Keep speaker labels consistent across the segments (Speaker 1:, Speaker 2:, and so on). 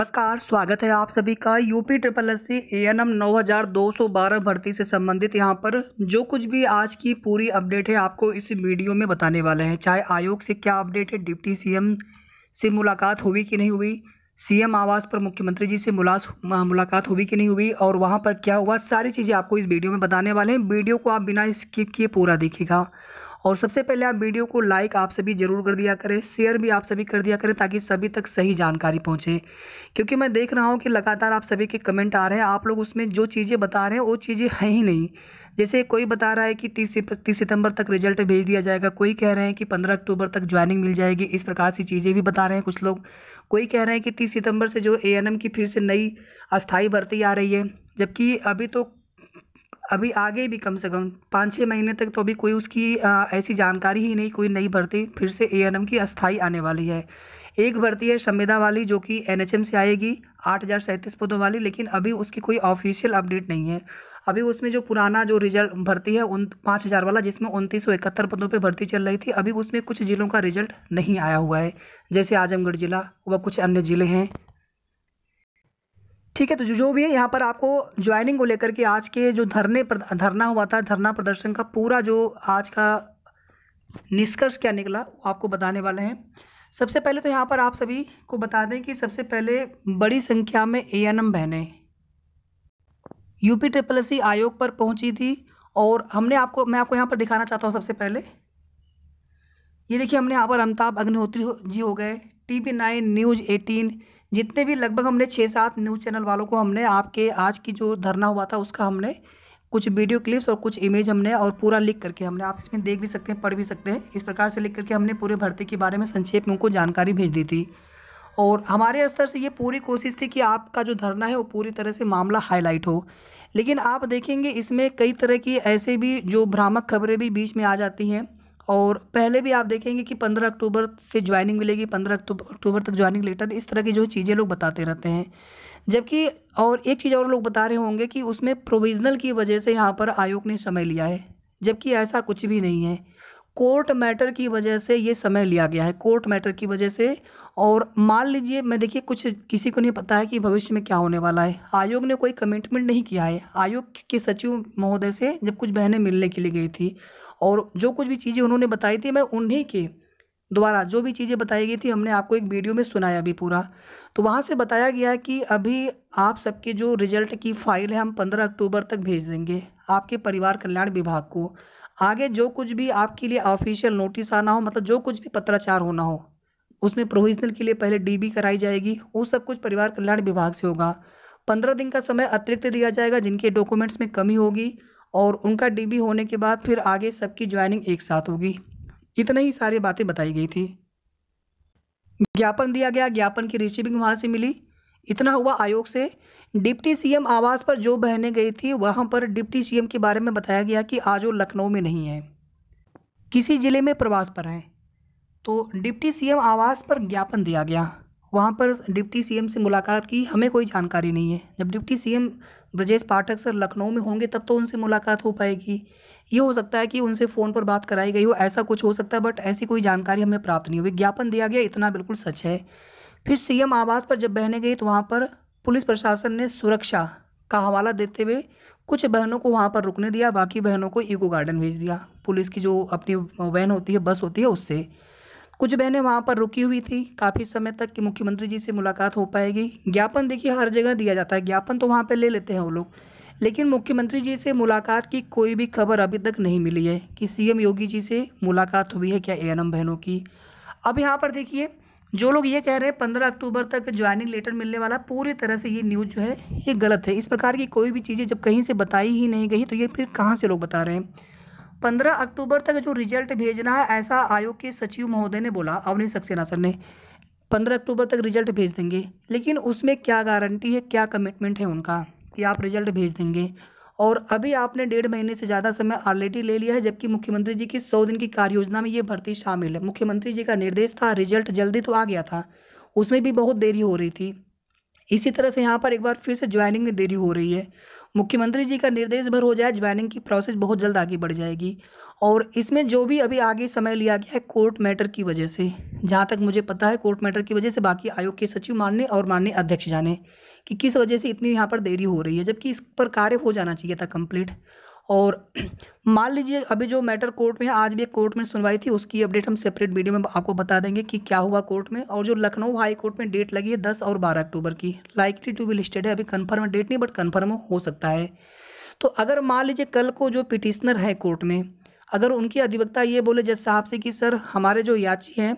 Speaker 1: नमस्कार स्वागत है आप सभी का UP triple S C A N M नौ हज़ार दो सौ बारह भर्ती से संबंधित यहां पर जो कुछ भी आज की पूरी अपडेट है आपको इस वीडियो में बताने वाले हैं चाहे आयोग से क्या अपडेट है डिप्टी सीएम से मुलाकात हुई कि नहीं हुई सीएम आवास पर मुख्यमंत्री जी से मुलास मुलाकात हुई कि नहीं हुई और वहाँ पर क्या हुआ सारी चीज़ें आपको इस वीडियो में बताने वाले हैं वीडियो को आप बिना स्किप किए पूरा देखेगा और सबसे पहले आप वीडियो को लाइक आप सभी ज़रूर कर दिया करें शेयर भी आप सभी कर दिया करें ताकि सभी तक सही जानकारी पहुंचे क्योंकि मैं देख रहा हूँ कि लगातार आप सभी के कमेंट आ रहे हैं आप लोग उसमें जो चीज़ें बता रहे हैं वो चीज़ें हैं ही नहीं जैसे कोई बता रहा है कि तीस तीस सितंबर तक रिजल्ट भेज दिया जाएगा कोई कह रहे हैं कि पंद्रह अक्टूबर तक ज्वाइनिंग मिल जाएगी इस प्रकार से चीज़ें भी बता रहे हैं कुछ लोग कोई कह रहे हैं कि तीस सितंबर से जो ए की फिर से नई अस्थाई भर्ती आ रही है जबकि अभी तो अभी आगे भी कम से कम पाँच छः महीने तक तो अभी कोई उसकी आ, ऐसी जानकारी ही नहीं कोई नई भर्ती फिर से ए की अस्थाई आने वाली है एक भर्ती है संविदा वाली जो कि एन से आएगी आठ हज़ार सैंतीस पदों वाली लेकिन अभी उसकी कोई ऑफिशियल अपडेट नहीं है अभी उसमें जो पुराना जो रिजल्ट भर्ती है उन पाँच हज़ार वाला जिसमें उनतीस सौ इकहत्तर पदों पे भर्ती चल रही थी अभी उसमें कुछ ज़िलों का रिजल्ट नहीं आया हुआ है जैसे आजमगढ़ ज़िला व कुछ अन्य ज़िले हैं ठीक है तो जो भी है यहाँ पर आपको ज्वाइनिंग को लेकर के आज के जो धरने धरना हुआ था धरना प्रदर्शन का पूरा जो आज का निष्कर्ष क्या निकला वो आपको बताने वाले हैं सबसे पहले तो यहाँ पर आप सभी को बता दें कि सबसे पहले बड़ी संख्या में ए एन एम बहनें यूपी ट्रिपल सी आयोग पर पहुंची थी और हमने आपको मैं आपको यहाँ पर दिखाना चाहता हूँ सबसे पहले ये देखिए हमने यहाँ पर अमिताभ अग्निहोत्री जी हो गए T V nine News eighteen जितने भी लगभग हमने छः सात न्यूज़ चैनल वालों को हमने आपके आज की जो धरना हुआ था उसका हमने कुछ वीडियो क्लिप्स और कुछ इमेज हमने और पूरा लिख करके हमने आप इसमें देख भी सकते हैं पढ़ भी सकते हैं इस प्रकार से लिख करके हमने पूरे भर्ती के बारे में संक्षेप में उनको जानकारी भेज दी थी और हमारे स्तर से ये पूरी कोशिश थी कि आपका जो धरना है वो पूरी तरह से मामला हाईलाइट हो लेकिन आप देखेंगे इसमें कई तरह की ऐसे भी जो भ्रामक खबरें भी बीच में आ जाती हैं और पहले भी आप देखेंगे कि पंद्रह अक्टूबर से ज्वाइनिंग मिलेगी पंद्रह अक्टूबर तक ज्वाइनिंग लेटर इस तरह की जो चीज़ें लोग बताते रहते हैं जबकि और एक चीज़ और लोग बता रहे होंगे कि उसमें प्रोविज़नल की वजह से यहाँ पर आयोग ने समय लिया है जबकि ऐसा कुछ भी नहीं है कोर्ट मैटर की वजह से ये समय लिया गया है कोर्ट मैटर की वजह से और मान लीजिए मैं देखिए कुछ किसी को नहीं पता है कि भविष्य में क्या होने वाला है आयोग ने कोई कमिटमेंट नहीं किया है आयोग के सचिव महोदय से जब कुछ बहनें मिलने के लिए गई थी और जो कुछ भी चीज़ें उन्होंने बताई थी मैं उन्हीं के द्वारा जो भी चीज़ें बताई गई थी हमने आपको एक वीडियो में सुनाया अभी पूरा तो वहाँ से बताया गया कि अभी आप सबके जो रिजल्ट की फ़ाइल है हम पंद्रह अक्टूबर तक भेज देंगे आपके परिवार कल्याण विभाग को आगे जो कुछ भी आपके लिए ऑफिशियल नोटिस आना हो मतलब जो कुछ भी पत्राचार होना हो उसमें प्रोविजनल के लिए पहले डीबी कराई जाएगी वो सब कुछ परिवार कल्याण विभाग से होगा पंद्रह दिन का समय अतिरिक्त दिया जाएगा जिनके डॉक्यूमेंट्स में कमी होगी और उनका डीबी होने के बाद फिर आगे सबकी ज्वाइनिंग एक साथ होगी इतना ही सारी बातें बताई गई थी ज्ञापन दिया गया ज्ञापन की रिसीविंग वहाँ से मिली इतना हुआ आयोग से डिप्टी सीएम आवास पर जो बहने गई थी वहाँ पर डिप्टी सीएम के बारे में बताया गया कि आज वो लखनऊ में नहीं है किसी ज़िले में प्रवास पर हैं तो डिप्टी सीएम आवास पर ज्ञापन दिया गया वहाँ पर डिप्टी सीएम से मुलाकात की हमें कोई जानकारी नहीं है जब deputy CM Brajesh Pathak sir Lucknow में होंगे तब तो उनसे मुलाकात हो पाएगी ये हो सकता है कि उनसे फ़ोन पर बात कराई गई हो ऐसा कुछ हो सकता है बट ऐसी कोई जानकारी हमें प्राप्त नहीं हुई ज्ञापन दिया गया इतना बिल्कुल सच है फिर सीएम आवास पर जब बहने गई तो वहाँ पर पुलिस प्रशासन ने सुरक्षा का हवाला देते हुए कुछ बहनों को वहाँ पर रुकने दिया बाकी बहनों को ईको गार्डन भेज दिया पुलिस की जो अपनी वैन होती है बस होती है उससे कुछ बहनें वहाँ पर रुकी हुई थी काफ़ी समय तक कि मुख्यमंत्री जी से मुलाकात हो पाएगी ज्ञापन देखिए हर जगह दिया जाता है ज्ञापन तो वहाँ पर ले लेते हैं वो लोग लेकिन मुख्यमंत्री जी से मुलाकात की कोई भी खबर अभी तक नहीं मिली है कि सीएम योगी जी से मुलाकात हुई है क्या ए बहनों की अब यहाँ पर देखिए जो लोग ये कह रहे हैं पंद्रह अक्टूबर तक ज्वाइनिंग लेटर मिलने वाला पूरी तरह से ये न्यूज़ जो है ये गलत है इस प्रकार की कोई भी चीज़ें जब कहीं से बताई ही नहीं गई तो ये फिर कहाँ से लोग बता रहे हैं पंद्रह अक्टूबर तक जो रिजल्ट भेजना है ऐसा आयोग के सचिव महोदय ने बोला अवनी सक्सेना सर ने पंद्रह अक्टूबर तक रिजल्ट भेज देंगे लेकिन उसमें क्या गारंटी है क्या कमिटमेंट है उनका कि आप रिजल्ट भेज देंगे और अभी आपने डेढ़ महीने से ज़्यादा समय ऑलरेडी ले लिया है जबकि मुख्यमंत्री जी की सौ दिन की कार्य योजना में ये भर्ती शामिल है मुख्यमंत्री जी का निर्देश था रिजल्ट जल्दी तो आ गया था उसमें भी बहुत देरी हो रही थी इसी तरह से यहाँ पर एक बार फिर से ज्वाइनिंग में देरी हो रही है मुख्यमंत्री जी का निर्देश भर हो जाए ज्वाइनिंग की प्रोसेस बहुत जल्द आगे बढ़ जाएगी और इसमें जो भी अभी आगे समय लिया गया है कोर्ट मैटर की वजह से जहाँ तक मुझे पता है कोर्ट मैटर की वजह से बाकी आयोग के सचिव मानने और माननीय अध्यक्ष जाने कि किस वजह से इतनी यहाँ पर देरी हो रही है जबकि इस पर कार्य हो जाना चाहिए था कंप्लीट और मान लीजिए अभी जो मैटर कोर्ट में है आज भी एक कोर्ट में सुनवाई थी उसकी अपडेट हम सेपरेट वीडियो में आपको बता देंगे कि क्या हुआ कोर्ट में और जो लखनऊ हाई कोर्ट में डेट लगी है दस और बारह अक्टूबर की लाइकली टू बी लिस्टेड है अभी कन्फर्म डेट नहीं बट कन्फर्म हो सकता है तो अगर मान लीजिए कल को जो पिटिशनर है कोर्ट में अगर उनकी अधिवक्ता ये बोले जज साहब से कि सर हमारे जो याची हैं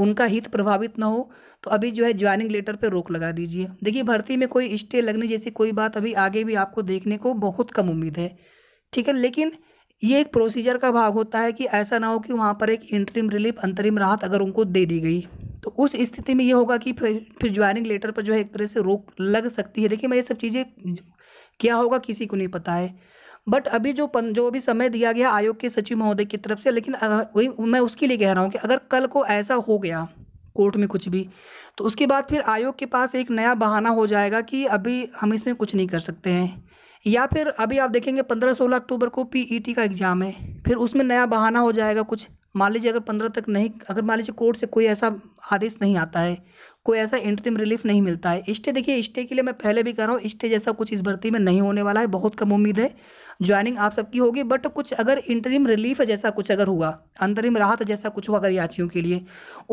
Speaker 1: उनका हित प्रभावित ना हो तो अभी जो है ज्वाइनिंग लेटर पर रोक लगा दीजिए देखिए भर्ती में कोई स्टे लगने जैसी कोई बात अभी आगे भी आपको देखने को बहुत कम उम्मीद है ठीक है लेकिन ये एक प्रोसीजर का भाग होता है कि ऐसा ना हो कि वहाँ पर एक इंटरिम रिलीफ अंतरिम राहत अगर उनको दे दी गई तो उस स्थिति में ये होगा कि फिर फिर ज्वाइनिंग लेटर पर जो है एक तरह से रोक लग सकती है देखिए मैं ये सब चीज़ें क्या होगा किसी को नहीं पता है बट अभी जो पन, जो अभी समय दिया गया आयोग के सचिव महोदय की तरफ से लेकिन वही मैं उसके लिए कह रहा हूँ कि अगर कल को ऐसा हो गया कोर्ट में कुछ भी तो उसके बाद फिर आयोग के पास एक नया बहाना हो जाएगा कि अभी हम इसमें कुछ नहीं कर सकते हैं या फिर अभी आप देखेंगे पंद्रह सोलह अक्टूबर को पीईटी e का एग्ज़ाम है फिर उसमें नया बहाना हो जाएगा कुछ मान लीजिए अगर पंद्रह तक नहीं अगर मान लीजिए कोर्ट से कोई ऐसा आदेश नहीं आता है कोई ऐसा इंटरिम रिलीफ नहीं मिलता है स्टे देखिए स्टे के लिए मैं पहले भी कर रहा हूँ स्टे जैसा कुछ इस भर्ती में नहीं होने वाला है बहुत कम उम्मीद है ज्वाइनिंग आप सबकी होगी बट कुछ अगर इंटरिम रिलीफ जैसा कुछ अगर हुआ अंतरिम राहत जैसा कुछ हुआ अगर याचियों के लिए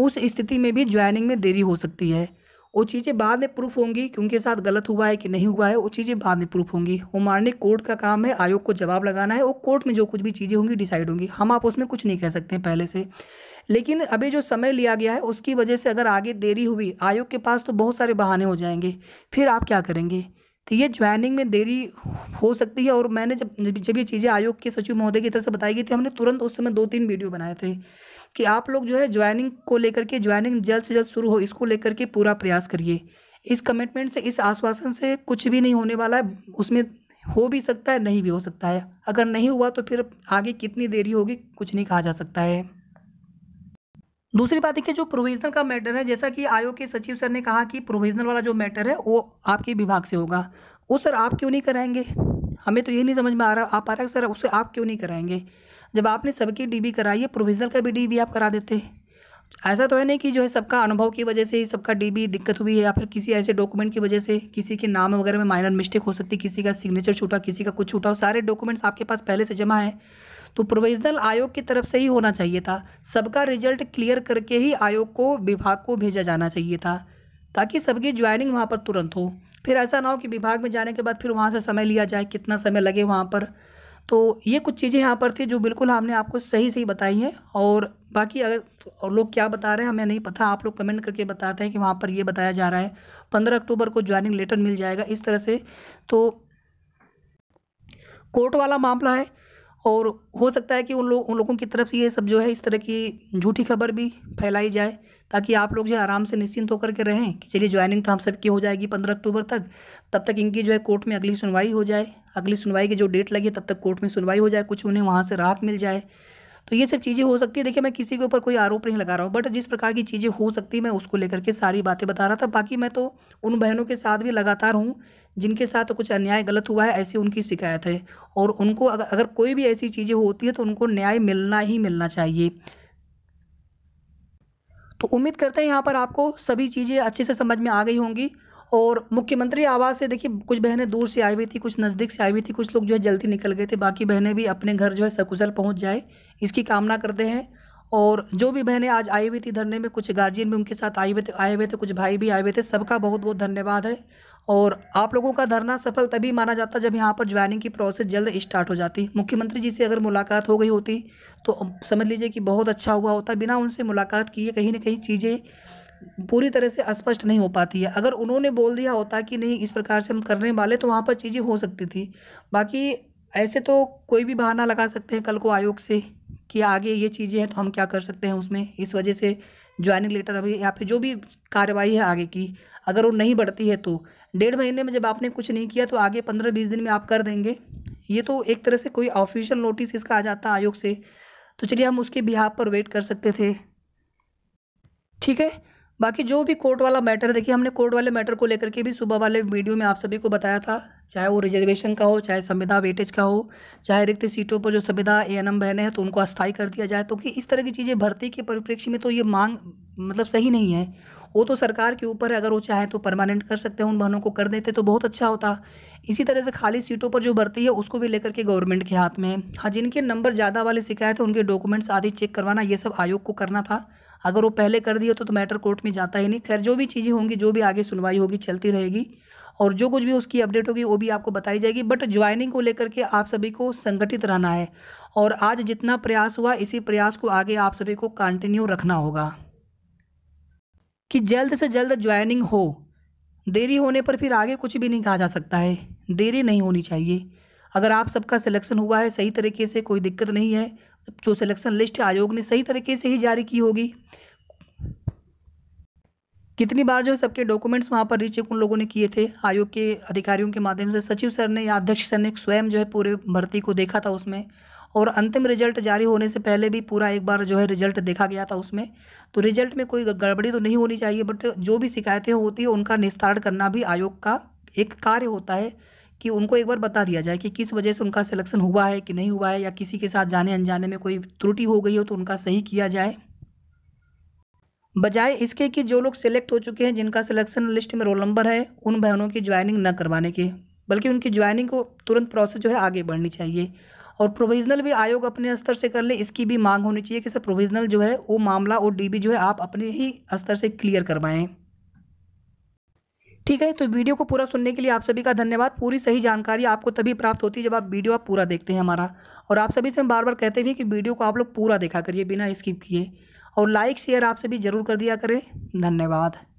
Speaker 1: उस स्थिति में भी ज्वाइनिंग में देरी हो सकती है वो चीज़ें बाद में प्रूफ होंगी कि उनके साथ गलत हुआ है कि नहीं हुआ है वो चीज़ें बाद में प्रूफ होंगी वो मारने कोर्ट का काम है आयोग को जवाब लगाना है वो कोर्ट में जो कुछ भी चीज़ें होंगी डिसाइड होंगी हम आप उसमें कुछ नहीं कह सकते हैं पहले से लेकिन अभी जो समय लिया गया है उसकी वजह से अगर आगे देरी हुई आयोग के पास तो बहुत सारे बहाने हो जाएंगे फिर आप क्या करेंगे तो ये ज्वाइनिंग में देरी हो सकती है और मैंने जब जब ये चीज़ें आयोग के सचिव महोदय की तरफ से बताई गई थी हमने तुरंत उस समय दो तीन वीडियो बनाए थे कि आप लोग जो है ज्वाइनिंग को लेकर के ज्वाइनिंग जल्द से जल्द शुरू हो इसको लेकर के पूरा प्रयास करिए इस कमिटमेंट से इस आश्वासन से कुछ भी नहीं होने वाला है उसमें हो भी सकता है नहीं भी हो सकता है अगर नहीं हुआ तो फिर आगे कितनी देरी होगी कुछ नहीं कहा जा सकता है दूसरी बात देखिए जो प्रोविजनल का मैटर है जैसा कि आयोग के सचिव सर ने कहा कि प्रोविजनल वाला जो मैटर है वो आपके विभाग से होगा वो सर आप क्यों नहीं कराएंगे हमें तो ये नहीं समझ में आ रहा आप आ रहा है सर उसे आप क्यों नहीं कराएंगे जब आपने सबकी डी कराई है प्रोविज़नल का भी डी आप करा देते ऐसा तो है नहीं कि जो है सबका अनुभव की वजह से सबका डीबी दिक्कत हुई है या फिर किसी ऐसे डॉक्यूमेंट की वजह से किसी के नाम वगैरह में माइनर मिस्टेक हो सकती है किसी का सिग्नेचर छूटा किसी का कुछ छूटा सारे डॉक्यूमेंट्स आपके पास पहले से जमा है तो प्रोविजनल आयोग की तरफ से ही होना चाहिए था सबका रिजल्ट क्लियर करके ही आयोग को विभाग को भेजा जाना चाहिए था ताकि सबकी ज्वाइनिंग वहाँ पर तुरंत हो फिर ऐसा ना हो कि विभाग में जाने के बाद फिर वहाँ से समय लिया जाए कितना समय लगे वहाँ पर तो ये कुछ चीज़ें यहाँ पर थी जो बिल्कुल हमने आपको सही सही बताई हैं और बाकी अगर और लोग क्या बता रहे हैं हमें नहीं पता आप लोग कमेंट करके बताते हैं कि वहाँ पर ये बताया जा रहा है पंद्रह अक्टूबर को ज्वाइनिंग लेटर मिल जाएगा इस तरह से तो कोर्ट वाला मामला है और हो सकता है कि उन लोग उन लोगों की तरफ से ये सब जो है इस तरह की झूठी खबर भी फैलाई जाए ताकि आप लोग जो है आराम से निश्चिंत होकर के रहें कि चलिए ज्वाइनिंग तो हम सब की हो जाएगी पंद्रह अक्टूबर तक तब तक इनकी जो है कोर्ट में अगली सुनवाई हो जाए अगली सुनवाई की जो डेट लगी तब तक कोर्ट में सुनवाई हो जाए कुछ उन्हें वहाँ से राहत मिल जाए तो ये सब चीज़ें हो सकती है देखिए मैं किसी के ऊपर कोई आरोप नहीं लगा रहा हूँ बट जिस प्रकार की चीज़ें हो सकती है मैं उसको लेकर के सारी बातें बता रहा था बाकी मैं तो उन बहनों के साथ भी लगातार हूँ जिनके साथ कुछ अन्याय गलत हुआ है ऐसी उनकी शिकायत है और उनको अगर अगर कोई भी ऐसी चीज़ें होती है तो उनको न्याय मिलना ही मिलना चाहिए तो उम्मीद करते हैं यहाँ पर आपको सभी चीज़ें अच्छे से समझ में आ गई होंगी और मुख्यमंत्री आवास से देखिए कुछ बहनें दूर से आई हुई थी कुछ नज़दीक से आई हुई थी कुछ लोग जो है जल्दी निकल गए थे बाकी बहनें भी अपने घर जो है सकुशल पहुँच जाए इसकी कामना करते हैं और जो भी बहनें आज आई हुई थी धरने में कुछ गार्जियन भी उनके साथ आई हुए थे आए हुए थे कुछ भाई भी आए हुए थे सबका बहुत बहुत धन्यवाद है और आप लोगों का धरना सफल तभी माना जाता जब यहाँ पर ज्वाइनिंग की प्रोसेस जल्द स्टार्ट हो जाती मुख्यमंत्री जी से अगर मुलाकात हो गई होती तो समझ लीजिए कि बहुत अच्छा हुआ होता बिना उनसे मुलाकात किए कहीं ना कहीं चीज़ें पूरी तरह से स्पष्ट नहीं हो पाती है अगर उन्होंने बोल दिया होता कि नहीं इस प्रकार से हम करने वाले तो वहाँ पर चीज़ें हो सकती थी बाकी ऐसे तो कोई भी बहाना लगा सकते हैं कल को आयोग से कि आगे ये चीज़ें हैं तो हम क्या कर सकते हैं उसमें इस वजह से ज्वाइनिंग लेटर अभी या फिर जो भी कार्रवाई है आगे की अगर वो नहीं बढ़ती है तो डेढ़ महीने में जब आपने कुछ नहीं किया तो आगे पंद्रह बीस दिन में आप कर देंगे ये तो एक तरह से कोई ऑफिशियल नोटिस इसका आ जाता आयोग से तो चलिए हम उसके बिहाव पर वेट कर सकते थे ठीक है बाकी जो भी कोर्ट वाला मैटर देखिए हमने कोर्ट वाले मैटर को लेकर के भी सुबह वाले वीडियो में आप सभी को बताया था चाहे वो रिजर्वेशन का हो चाहे संविदा वेटेज का हो चाहे रिक्त सीटों पर जो संविदा ए एन एम बहने हैं तो उनको अस्थायी कर दिया जाए तो कि इस तरह की चीज़ें भर्ती के परिप्रेक्ष्य में तो ये मांग मतलब सही नहीं है वो तो सरकार के ऊपर है अगर वो चाहे तो परमानेंट कर सकते हैं उन बहनों को कर देते तो बहुत अच्छा होता इसी तरह से खाली सीटों पर जो भर्ती है उसको भी लेकर के गवर्नमेंट के हाथ में है हाँ जिनके नंबर ज़्यादा वाले शिकायत है उनके डॉक्यूमेंट्स आदि चेक करवाना ये सब आयोग को करना था अगर वो पहले कर दिए तो, तो मैटर कोर्ट में जाता ही नहीं खैर जो भी चीज़ें होंगी जो भी आगे सुनवाई होगी चलती रहेगी और जो कुछ भी उसकी अपडेट होगी वो भी आपको बताई जाएगी बट ज्वाइनिंग को लेकर के आप सभी को संगठित रहना है और आज जितना प्रयास हुआ इसी प्रयास को आगे आप सभी को कंटिन्यू रखना होगा कि जल्द से जल्द ज्वाइनिंग हो देरी होने पर फिर आगे कुछ भी नहीं कहा जा सकता है देरी नहीं होनी चाहिए अगर आप सबका सिलेक्शन हुआ है सही तरीके से कोई दिक्कत नहीं है जो सिलेक्शन लिस्ट आयोग ने सही तरीके से ही जारी की होगी कितनी बार जो सबके डॉक्यूमेंट्स वहाँ पर रीचेक उन लोगों ने किए थे आयोग के अधिकारियों के माध्यम से सचिव सर ने या अध्यक्ष सर ने स्वयं जो है पूरे भर्ती को देखा था उसमें और अंतिम रिजल्ट जारी होने से पहले भी पूरा एक बार जो है रिजल्ट देखा गया था उसमें तो रिजल्ट में कोई गड़बड़ी तो नहीं होनी चाहिए बट जो भी शिकायतें होती है उनका निस्तारण करना भी आयोग का एक कार्य होता है कि उनको एक बार बता दिया जाए कि किस वजह से उनका सिलेक्शन हुआ है कि नहीं हुआ है या किसी के साथ जाने अनजाने में कोई त्रुटि हो गई हो तो उनका सही किया जाए बजाय इसके कि जो लोग सेलेक्ट हो चुके हैं जिनका सिलेक्शन लिस्ट में रोल नंबर है उन बहनों की ज्वाइनिंग न करवाने के बल्कि उनकी ज्वाइनिंग को तुरंत प्रोसेस जो है आगे बढ़नी चाहिए और प्रोविजनल भी आयोग अपने स्तर से कर ले इसकी भी मांग होनी चाहिए कि सर प्रोविजनल जो है वो मामला और डीबी जो है आप अपने ही स्तर से क्लियर करवाएं ठीक है तो वीडियो को पूरा सुनने के लिए आप सभी का धन्यवाद पूरी सही जानकारी आपको तभी प्राप्त होती है जब आप वीडियो आप पूरा देखते हैं हमारा और आप सभी से हम बार बार कहते भी कि वीडियो को आप लोग पूरा देखा करिए बिना स्किप किए और लाइक शेयर आप सभी ज़रूर कर दिया करें धन्यवाद